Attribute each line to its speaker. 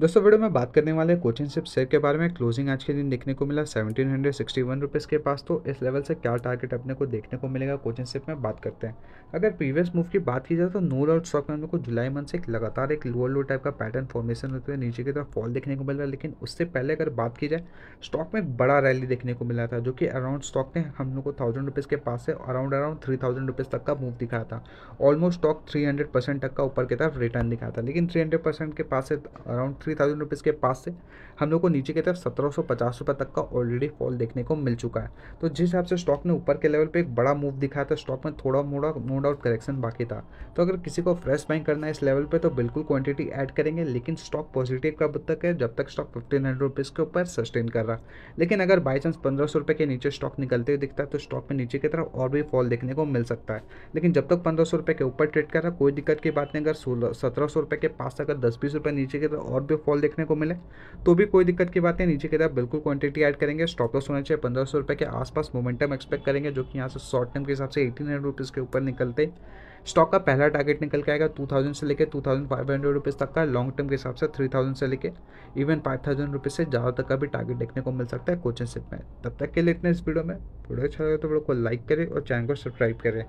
Speaker 1: दोस्तों वीडियो में बात करने वाले कोचिंग सिप शेयर के बारे में क्लोजिंग आज के दिन देखने को मिला seventeen hundred sixty one rupees के पास तो इस लेवल से क्या टारगेट अपने को देखने को मिलेगा कोचिंग सिप में बात करते हैं अगर प्रीवियस मूव की बात की जाए तो नूर और स्टॉक में को जुलाई मंथ से एक लगातार एक लोअर लो टाइप का पैटर्न फॉर्मेशन होते हुए नीचे की तरफ फॉल देखने को मिल रहा है लेकिन उससे पहले अगर बात की जाए स्टॉक में बड़ा रैली देखने को मिला था जो कि अराउंड स्टॉक ने हम लोग को थाउजेंड रुपीज़ के पास से around around three thousand rupees तक का मूव दिखाया था almost stock three hundred percent तक का ऊपर की तरफ रिटर्न दिखाया था लेकिन थ्री हंड्रेड परसेंट के पास से अराउंड थ्री थाउजेंड रुपीज़ के पास से हम लोग को नीचे की तरफ सत्रह सौ पचास रुपये तक का ऑलरेडी फॉल देखने को मिल चुका है तो जिस हिसाब से स्टॉक ने ऊपर के लेवल पे एक बड़ा मूव दिखाया था स्टॉक में थोड़ा मोड़ा नो डाउट करेक्शन बाकी था तो अगर किसी को फ्रेश बाइंग करना है इस लेवल पर तो बिल्कुल क्वान्टिटी एड करेंगे लेकिन स्टॉक पॉजिटिव कब तक है जब तक स्टॉक फिफ्टीन हंड्रेड के ऊपर सस्टेन कर रहा लेकिन अगर बाई चांस पंद्रह सौ के नीचे स्टॉक निकलते हुए दिखता है तो स्टॉक में नीचे की तरफ और भी फॉल देखने को मिल सकता है लेकिन जब तक पंद्रह के ऊपर ट्रेड कर रहा कोई दिक्कत की बात नहीं अगर सोलह सत्रह सौ रुपये के पास अगर दस बीस रुपये नीचे के तो और भी फॉल देखने को मिले तो भी कोई दिक्कत की बात नहीं नीचे की तरफ बिल्कुल क्वांटिटी ऐड करेंगे स्टॉप लॉस होना चाहिए पंद्रह सौ रुपये के आसपास मोमेंटम एक्सपेक्ट करेंगे जो कि यहाँ से शॉर्ट टर्म के हिसाब से एटीन हंड्रेड रुपीज़ के ऊपर निकलते स्टॉक का पहला टारगेट निकल के आएगा टू थाउजेंड से लेकर two thousand five hundred rupees तक का लॉन्ग टर्म के हिसाब से थ्री थाउजेंड से लेकर इवन फाइव थाउजेंड रुपीज़ से ज़्यादा तक का भी टारगेट देखने को मिल सकता है कोचिंग सेट में तब तक के लिए इतने इस वीडियो में वीडियो अच्छा लगे तो वीडियो को लाइक करें और चैनल को सब्सक्राइब करें